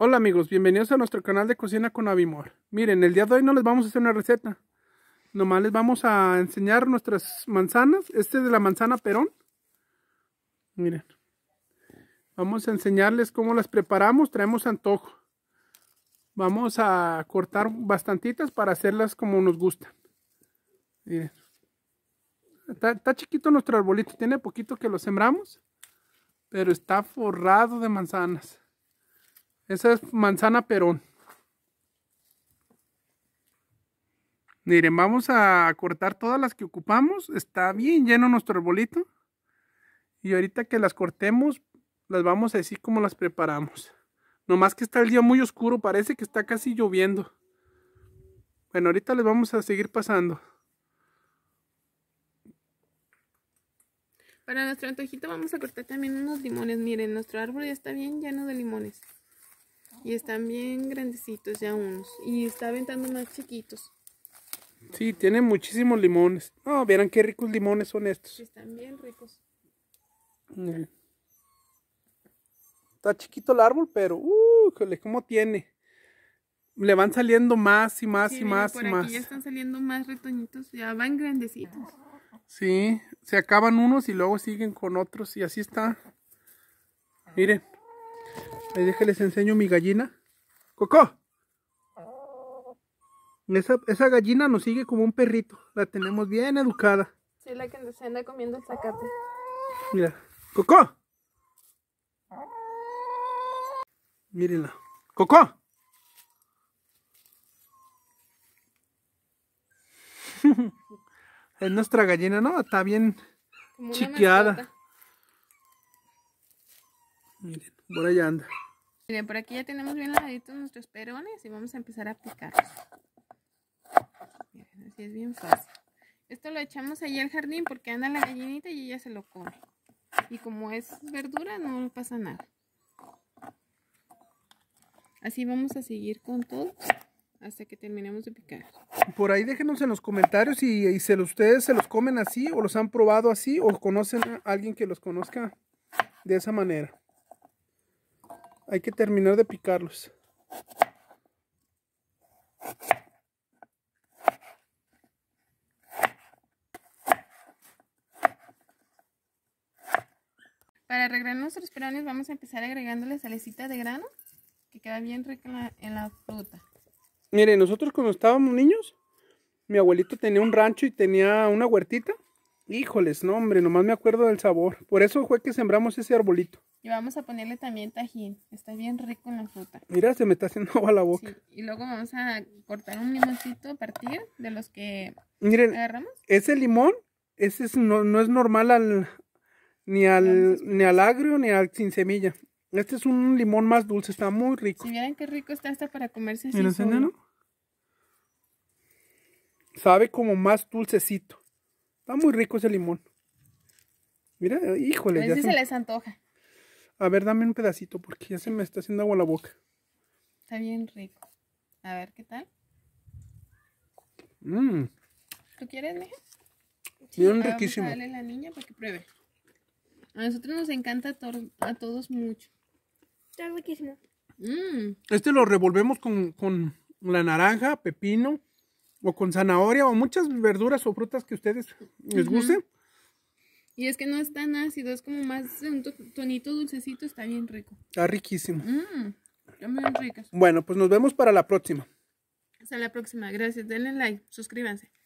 Hola amigos, bienvenidos a nuestro canal de cocina con Avimor. Miren, el día de hoy no les vamos a hacer una receta. Nomás les vamos a enseñar nuestras manzanas. Este es de la manzana Perón. Miren. Vamos a enseñarles cómo las preparamos. Traemos antojo. Vamos a cortar bastantitas para hacerlas como nos gustan. Miren. Está, está, chiquito nuestro arbolito, tiene poquito que lo sembramos, pero está forrado de manzanas. Esa es manzana perón. Miren, vamos a cortar todas las que ocupamos. Está bien lleno nuestro arbolito. Y ahorita que las cortemos, las vamos a decir cómo las preparamos. Nomás que está el día muy oscuro, parece que está casi lloviendo. Bueno, ahorita les vamos a seguir pasando. Para nuestro antojito vamos a cortar también unos limones. Miren, nuestro árbol ya está bien lleno de limones. Y están bien grandecitos ya unos. Y está aventando más chiquitos. Sí, tienen muchísimos limones. No, oh, verán qué ricos limones son estos. Están bien ricos. Está chiquito el árbol, pero, uh, cómo tiene. Le van saliendo más y más y más y más. Ya están saliendo más retoñitos, ya van grandecitos. Sí, se acaban unos y luego siguen con otros y así está. Miren. Ahí les enseño mi gallina. ¡Coco! Esa, gallina nos sigue como un perrito. La tenemos bien educada. Sí, la que nos anda comiendo el zacate. Mira. ¡Coco! Mírenla. ¡Coco! es nuestra gallina, ¿no? Está bien chiqueada. Miren. Por allá anda. Miren, por aquí ya tenemos bien lavaditos nuestros perones y vamos a empezar a picar así es bien fácil. Esto lo echamos ahí al jardín porque anda la gallinita y ella se lo come. Y como es verdura no pasa nada. Así vamos a seguir con todo hasta que terminemos de picar. Por ahí déjenos en los comentarios si, y se ustedes se los comen así o los han probado así o conocen a alguien que los conozca de esa manera hay que terminar de picarlos. Para arreglar nuestros piranhas vamos a empezar la salecita de grano que queda bien rica en la, fruta. Mire, nosotros cuando estábamos niños, mi abuelito tenía un rancho y tenía una huertita. Híjoles, no, hombre, nomás me acuerdo del sabor. Por eso fue que sembramos ese arbolito. Y vamos a ponerle también tajín. Está bien rico en la fruta. Mira, se me está haciendo agua la boca. Y luego vamos a cortar un limoncito a partir de los que Miren, agarramos. Ese limón, ese no, es normal ni al ni al agrio ni al sin semilla. Este es un limón más dulce, está muy rico. Si vieran qué rico está hasta para comerse así. Mira, ¿no? Sabe como más dulcecito. Está muy rico ese limón. Mira, híjole. Pues a ver se, les antoja. A ver, dame un pedacito porque ya se me está haciendo agua la boca. Está bien rico. A ver, ¿qué tal? Mm. ¿Tú quieres, mija? Sí, bien ah, riquísimo. Dale a la niña para que pruebe. A nosotros nos encanta a todos mucho. Está riquísimo. Mm. Este lo revolvemos con, con la naranja, pepino, o con zanahoria o muchas verduras o frutas que ustedes les gusten Y es que no es tan ácido, es como más un tonito dulcecito, está bien rico. Está riquísimo. Mm, está bien Bueno, pues nos vemos para la próxima. Hasta la próxima. Gracias. Denle like. Suscríbanse.